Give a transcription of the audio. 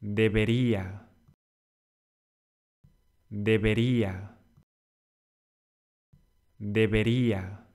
debería, debería, debería.